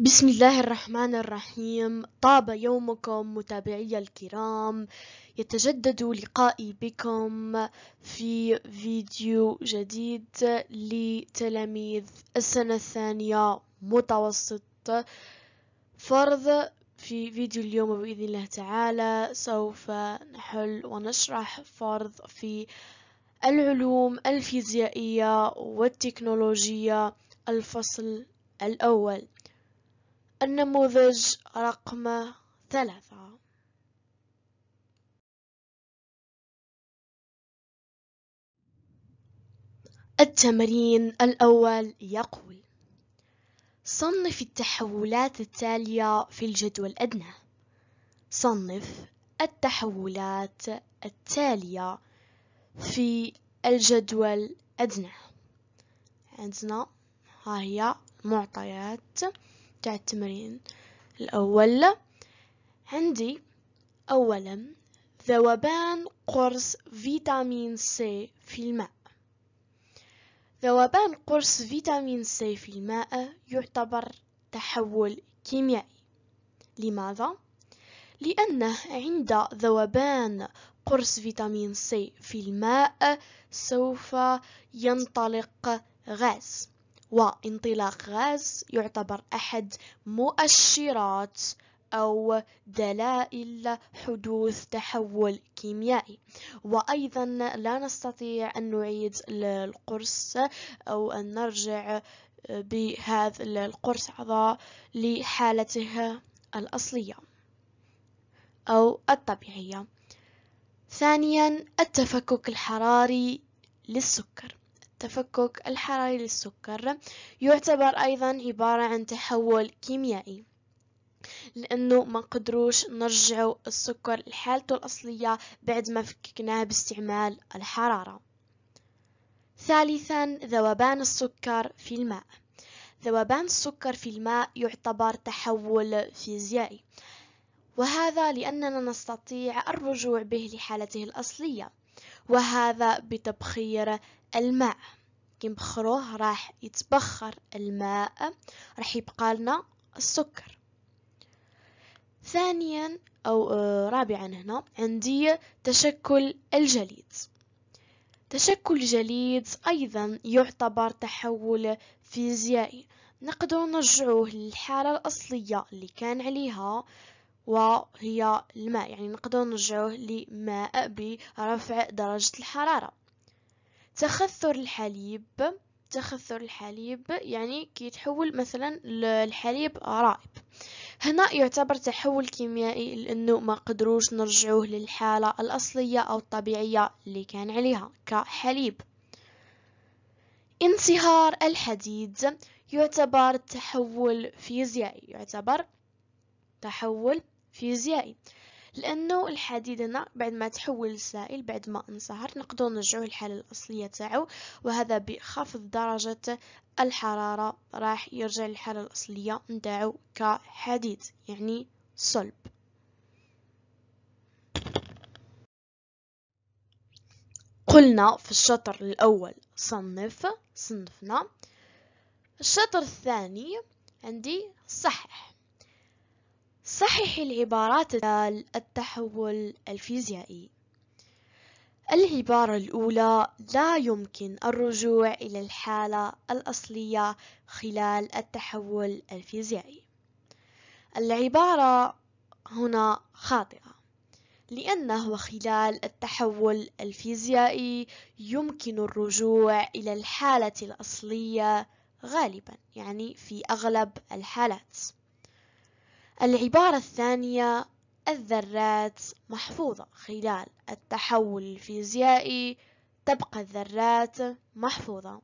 بسم الله الرحمن الرحيم طاب يومكم متابعي الكرام يتجدد لقائي بكم في فيديو جديد لتلاميذ السنة الثانية متوسط فرض في فيديو اليوم بإذن الله تعالى سوف نحل ونشرح فرض في العلوم الفيزيائية والتكنولوجية الفصل الأول النموذج رقم ثلاثة التمرين الأول يقول صنف التحولات التالية في الجدول الأدنى صنف التحولات التالية في الجدول الأدنى عندنا ها هي المعطيات تاع التمرين الأول عندي أولا ذوبان قرص فيتامين سي في الماء ذوبان قرص فيتامين سي في الماء يعتبر تحول كيميائي لماذا؟ لأنه عند ذوبان قرص فيتامين سي في الماء سوف ينطلق غاز وانطلاق غاز يعتبر أحد مؤشرات أو دلائل حدوث تحول كيميائي وأيضا لا نستطيع أن نعيد القرص أو أن نرجع بهذا القرص عضاء لحالته الأصلية أو الطبيعية ثانيا التفكك الحراري للسكر التفكك الحراري للسكر يعتبر أيضا عبارة عن تحول كيميائي لأنه ما قدروش نرجع السكر لحالته الأصلية بعد ما فككناه باستعمال الحرارة ثالثا ذوبان السكر في الماء ذوبان السكر في الماء يعتبر تحول فيزيائي وهذا لأننا نستطيع الرجوع به لحالته الأصلية وهذا بتبخير الماء كي نبخروه راح يتبخر الماء راح يبقى لنا السكر ثانيا أو آه، رابعا هنا عندي تشكل الجليد تشكل الجليد أيضا يعتبر تحول فيزيائي نقدر نرجعوه للحالة الأصلية اللي كان عليها وهي الماء يعني نقدر نرجعوه لماء برفع درجة الحرارة تخثر الحليب تخثر الحليب يعني كيتحول مثلا الحليب رائب هنا يعتبر تحول كيميائي لانه ما قدروش نرجعوه للحاله الاصليه او الطبيعيه اللي كان عليها كحليب انصهار الحديد يعتبر تحول فيزيائي يعتبر تحول فيزيائي لانه الحديد هنا بعد ما تحول لسائل بعد ما انصهر نقدر نرجعو للحاله الاصليه تاعو وهذا بخفض درجه الحراره راح يرجع للحاله الاصليه نتاعو كحديد يعني صلب قلنا في الشطر الاول صنف صنفنا الشطر الثاني عندي صحح صحح العبارات التحول الفيزيائي العبارة الأولى لا يمكن الرجوع إلى الحالة الأصلية خلال التحول الفيزيائي العبارة هنا خاطئة لأنه خلال التحول الفيزيائي يمكن الرجوع إلى الحالة الأصلية غالبا يعني في أغلب الحالات العبارة الثانية الذرات محفوظة خلال التحول الفيزيائي تبقى الذرات محفوظة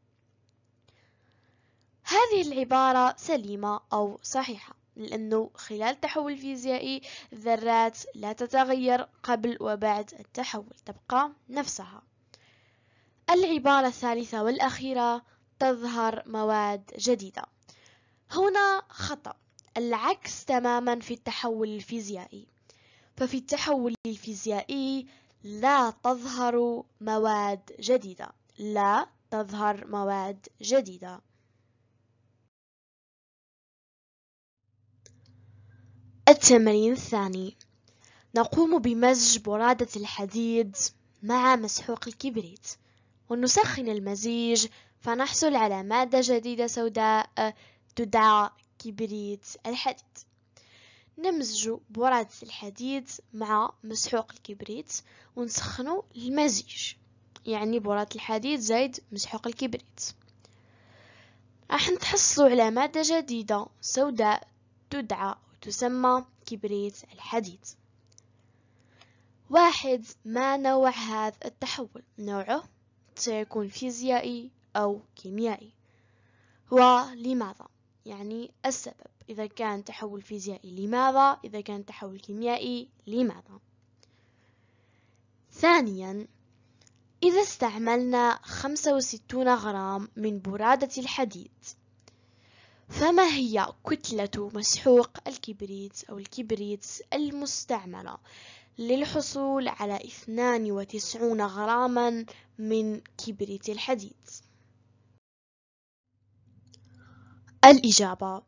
هذه العبارة سليمة أو صحيحة لأنه خلال التحول الفيزيائي الذرات لا تتغير قبل وبعد التحول تبقى نفسها العبارة الثالثة والأخيرة تظهر مواد جديدة هنا خطأ العكس تماما في التحول الفيزيائي ففي التحول الفيزيائي لا تظهر مواد جديدة لا تظهر مواد جديدة التمرين الثاني نقوم بمزج برادة الحديد مع مسحوق الكبريت ونسخن المزيج فنحصل على مادة جديدة سوداء تدعى كبريت الحديد نمزج برادة الحديد مع مسحوق الكبريت ونسخنه المزيج يعني براد الحديد زائد مسحوق الكبريت راح نتحصلوا على مادة جديدة سوداء تدعى وتسمى كبريت الحديد واحد ما نوع هذا التحول نوعه سيكون فيزيائي أو كيميائي ولماذا يعني السبب إذا كان تحول فيزيائي لماذا إذا كان تحول كيميائي لماذا ثانيا إذا استعملنا 65 غرام من برادة الحديد فما هي كتلة مسحوق الكبريت أو الكبريت المستعملة للحصول على 92 غراما من كبريت الحديد الإجابة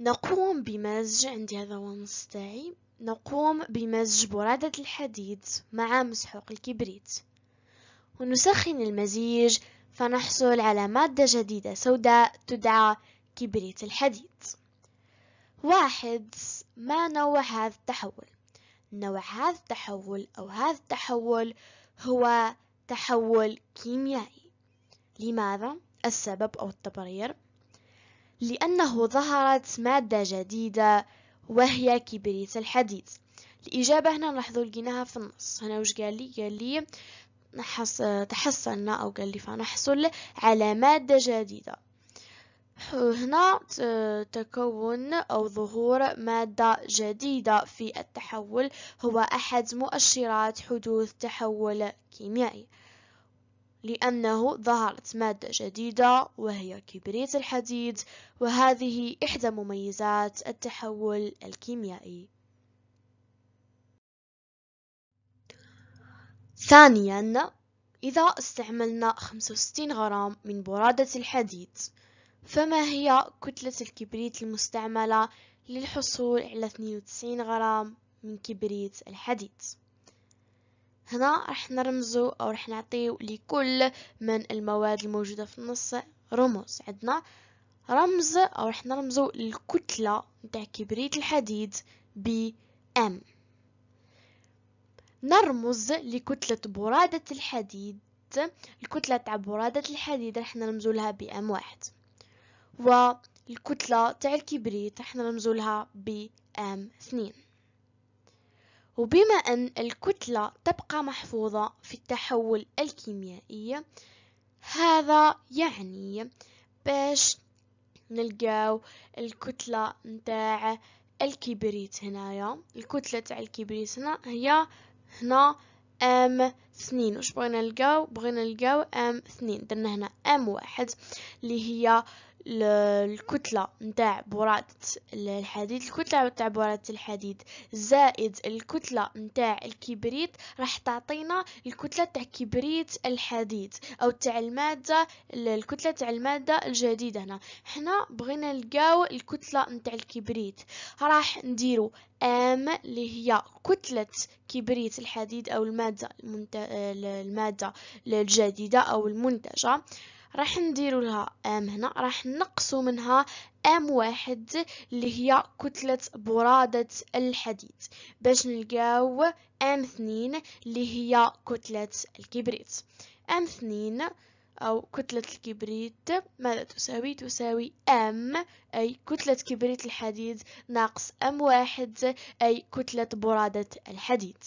نقوم بمزج عندي هذا ونستعي تاعي نقوم بمزج برادة الحديد مع مسحوق الكبريت ونسخن المزيج فنحصل على مادة جديدة سوداء تدعى كبريت الحديد واحد ما نوع هذا التحول نوع هذا التحول أو هذا التحول هو تحول كيميائي لماذا؟ السبب أو التبرير لأنه ظهرت مادة جديدة وهي كبريت الحديد الإجابة هنا نلاحظوا لقيناها في النص هنا وش قال لي قال لي نحص... تحصلنا أو قال لي فنحصل على مادة جديدة هنا تكون أو ظهور مادة جديدة في التحول هو أحد مؤشرات حدوث تحول كيميائي لأنه ظهرت مادة جديدة وهي كبريت الحديد وهذه إحدى مميزات التحول الكيميائي ثانيا إذا استعملنا 65 غرام من برادة الحديد فما هي كتلة الكبريت المستعملة للحصول على 92 غرام من كبريت الحديد؟ هنا رح نرمزو أو رح نعطيو لكل من المواد الموجودة في النص رموز عندنا رمز أو رح نرمزو للكتلة نتاع كبريت الحديد ب ام نرمز لكتلة برادة الحديد الكتلة تاع برادة الحديد رح نرمزو لها ب ام واحد والكتلة تاع الكبريت رح نرمزو لها ب ام اثنين وبما أن الكتلة تبقى محفوظة في التحول الكيميائي هذا يعني باش نلقاو الكتلة نتاع الكبريت هنايا الكتلة تاع الكبريت هنا هي هنا ام اثنين وش بغينا نلقاو بغينا نلقاو ام اثنين درنا هنا ام واحد اللي هي الكتلة نتاع برادة الحديد الكتلة نتاع برادة الحديد زائد الكتلة نتاع الكبريت راح تعطينا الكتلة تاع كبريت الحديد او تاع المادة الكتلة تاع المادة الجديدة هنا حنا بغينا نلقاو الكتلة نتاع الكبريت راح نديرو ام اللي هي كتلة كبريت الحديد او المادة المنت... المادة الجديدة او المنتجة راح نديرو لها ام هنا راح نقصو منها ام واحد اللي هي كتلة برادة الحديد باش نلقاو ام اثنين اللي هي كتلة الكبريت ام اثنين أو كتلة الكبريت ماذا تساوي؟ تساوي أم أي كتلة كبريت الحديد ناقص أم واحد أي كتلة برادة الحديد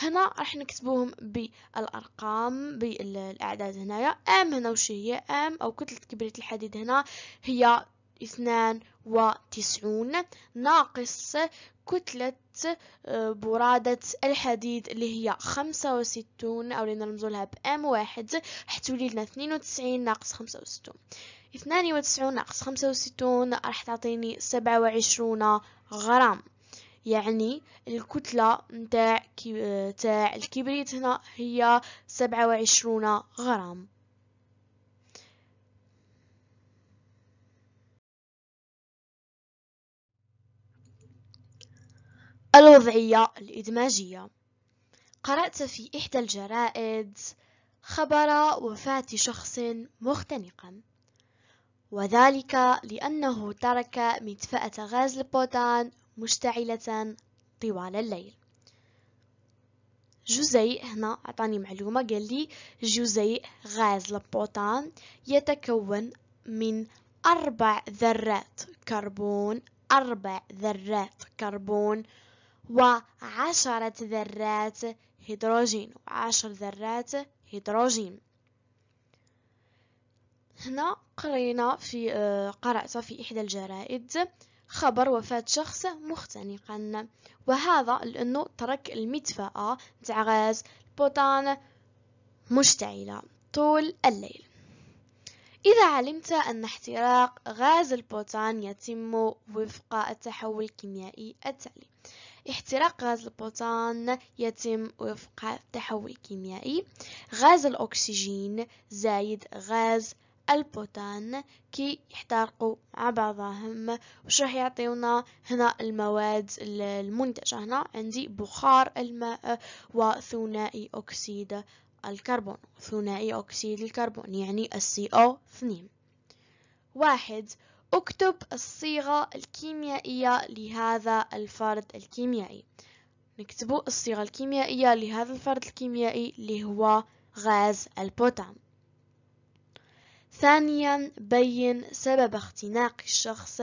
هنا راح نكتبوهم بالارقام بالاعداد هنايا ام هنا وش هي ام او كتله كبريت الحديد هنا هي اثنان ناقص كتلة آه، برادة الحديد اللي هي خمسة أو لأن نرمزو لها بأم واحد راح تولي لنا اثنين ناقص خمسة 92 اثنان ناقص خمسة وستون راح تعطيني سبعة غرام يعني الكتلة متاع تاع الكبريت هنا هي سبعة وعشرون غرام الوضعية الإدماجية قرأت في إحدى الجرائد خبر وفاة شخص مختنقا وذلك لأنه ترك مدفأة غاز البوتان مشتعلة طوال الليل جزيء هنا أعطاني معلومة قال لي جزيء غاز البوتان يتكون من أربع ذرات كربون أربع ذرات كربون وعشرة ذرات هيدروجين وعشر ذرات هيدروجين هنا قرينا في آه، قرأت في إحدى الجرائد خبر وفاة شخص مختنقا وهذا لأنه ترك المدفأة تاع غاز البوطان مشتعلة طول الليل إذا علمت أن احتراق غاز البوتان يتم وفق التحول الكيميائي التالي احتراق غاز البوتان يتم وفق التحول الكيميائي غاز الأكسجين زايد غاز البوتان كي يحترقوا مع بعضهم وش راح يعطيونا هنا المواد المنتجة هنا عندي بخار الماء وثنائي أكسيد الكربون ثنائي أكسيد الكربون يعني السي او 2 واحد اكتب الصيغة الكيميائية لهذا الفرد الكيميائي نكتب الصيغة الكيميائية لهذا الفرد الكيميائي اللي هو غاز البوتان ثانيا بين سبب اختناق الشخص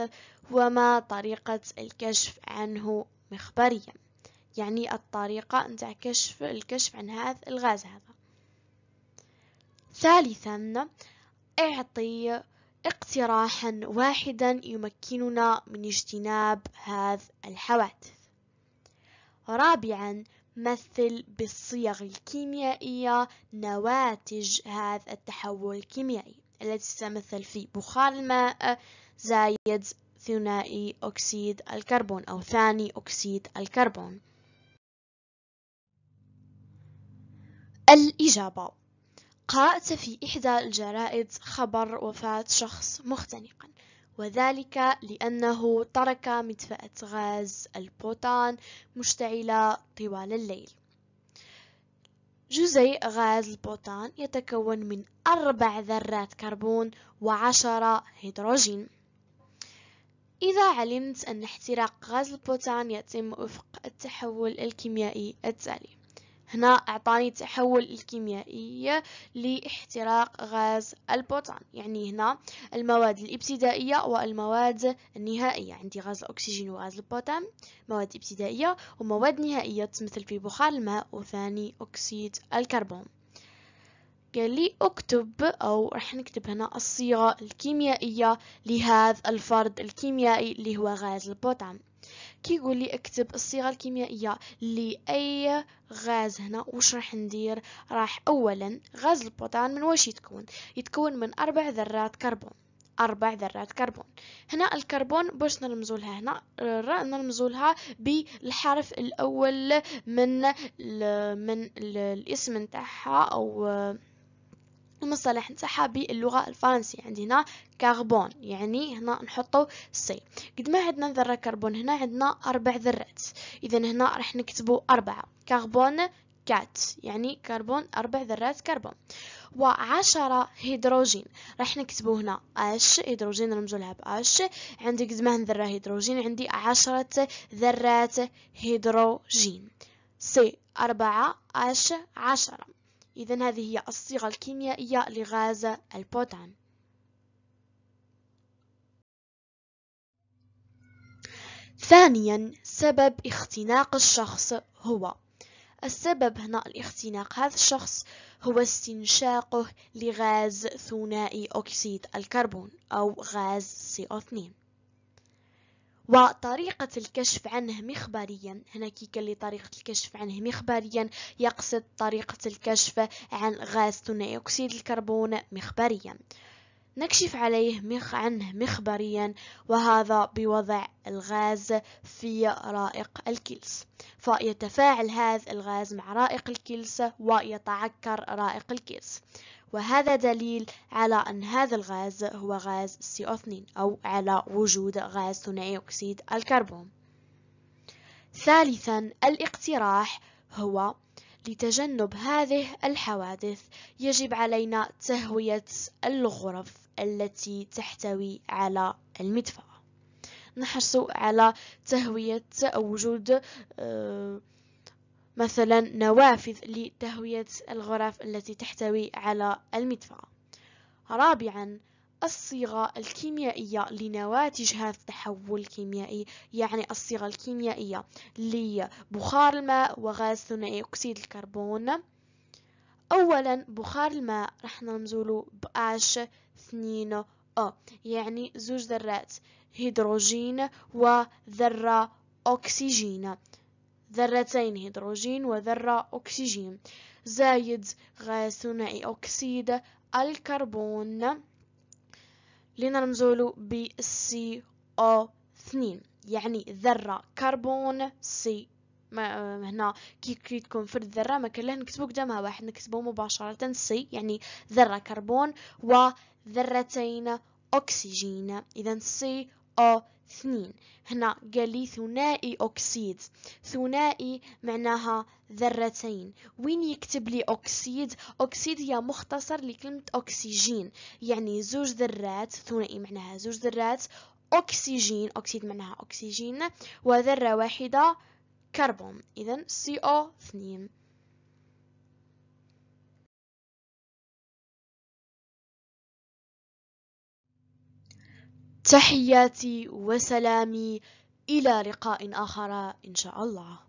وما طريقة الكشف عنه مخبريا يعني الطريقة نتاع كشف الكشف عن هذا الغاز هذا ثالثا اعطي اقتراحا واحدا يمكننا من اجتناب هذا الحوادث رابعا مثل بالصيغ الكيميائية نواتج هذا التحول الكيميائي التي تتمثل في بخار الماء زايد ثنائي أكسيد الكربون أو ثاني أكسيد الكربون الإجابة قرأت في إحدى الجرائد خبر وفاة شخص مختنقا وذلك لأنه ترك مدفأة غاز البوتان مشتعلة طوال الليل جزيء غاز البوتان يتكون من أربع ذرات كربون وعشرة هيدروجين إذا علمت أن احتراق غاز البوتان يتم وفق التحول الكيميائي التالي هنا أعطاني التحول الكيميائي لاحتراق غاز البوتان يعني هنا المواد الابتدائية والمواد النهائية عندي غاز الأكسجين وغاز البوتان مواد ابتدائية ومواد نهائية تمثل في بخار الماء وثاني أكسيد الكربون قال لي اكتب او راح نكتب هنا الصيغه الكيميائيه لهذا الفرد الكيميائي اللي هو غاز البوتان كيقول لي اكتب الصيغه الكيميائيه لاي غاز هنا واش راح ندير راح اولا غاز البوتان من واش يتكون يتكون من اربع ذرات كربون أربع ذرات كربون هنا الكربون باش نرمزو لها هنا الراء لها بالحرف الأول من ال من ال الاسم نتاعها أو المصطلح نتاعها باللغة الفرنسية عندنا كربون يعني هنا نحطو سي قد ما عندنا ذرة كربون هنا عندنا أربع ذرات إذا هنا راح نكتبو أربعة كربون كات يعني كربون أربع ذرات كربون وعشرة هيدروجين راح نكتبو هنا اش هيدروجين نرمزو لها باش عندي قد ما ذرة هيدروجين عندي عشرة ذرات هيدروجين سي أربعة اش عشرة إذا هذه هي الصيغة الكيميائية لغاز البوتان ثانيا سبب اختناق الشخص هو السبب هنا الاختناق هذا الشخص هو استنشاقه لغاز ثنائي أكسيد الكربون أو غاز CO2 وطريقة الكشف عنه مخبريا هنا كي لي طريقة الكشف عنه مخبريا يقصد طريقة الكشف عن غاز ثنائي أكسيد الكربون مخبريا نكشف عليه مخ عنه مخبريا وهذا بوضع الغاز في رائق الكلس فيتفاعل هذا الغاز مع رائق الكلس ويتعكر رائق الكلس وهذا دليل على أن هذا الغاز هو غاز CO2 أو على وجود غاز ثنائي أكسيد الكربون ثالثا الاقتراح هو لتجنب هذه الحوادث يجب علينا تهوية الغرف التي تحتوي على المدفأة نحرص على تهوية وجود آه، مثلا نوافذ لتهوية الغرف التي تحتوي على المدفأة رابعا الصيغة الكيميائية لنواتج هذا التحول الكيميائي يعني الصيغة الكيميائية لبخار الماء وغاز ثنائي أكسيد الكربون أولا بخار الماء راح نرمزولو ب H 2 O يعني زوج ذرات هيدروجين وذرة أكسجين ذرتين هيدروجين وذرة أكسجين زايد غاز ثنائي أكسيد الكربون لنرمزوله ب CO2 يعني ذرة كربون سي ما هنا كي كريتكم فرد ذرة ما كان له نكتبو قدامها واحد نكتبو مباشرة سي يعني ذرة كربون وذرتين أكسجين إذا سي أو اثنين هنا قال لي ثنائي أكسيد ثنائي معناها ذرتين وين يكتب لي أكسيد أكسيد هي مختصر لكلمة أكسجين يعني زوج ذرات ثنائي معناها زوج ذرات أكسجين أكسيد معناها أكسجين وذرة واحدة كربون إذا CO2 تحياتي وسلامي إلى لقاء آخر إن شاء الله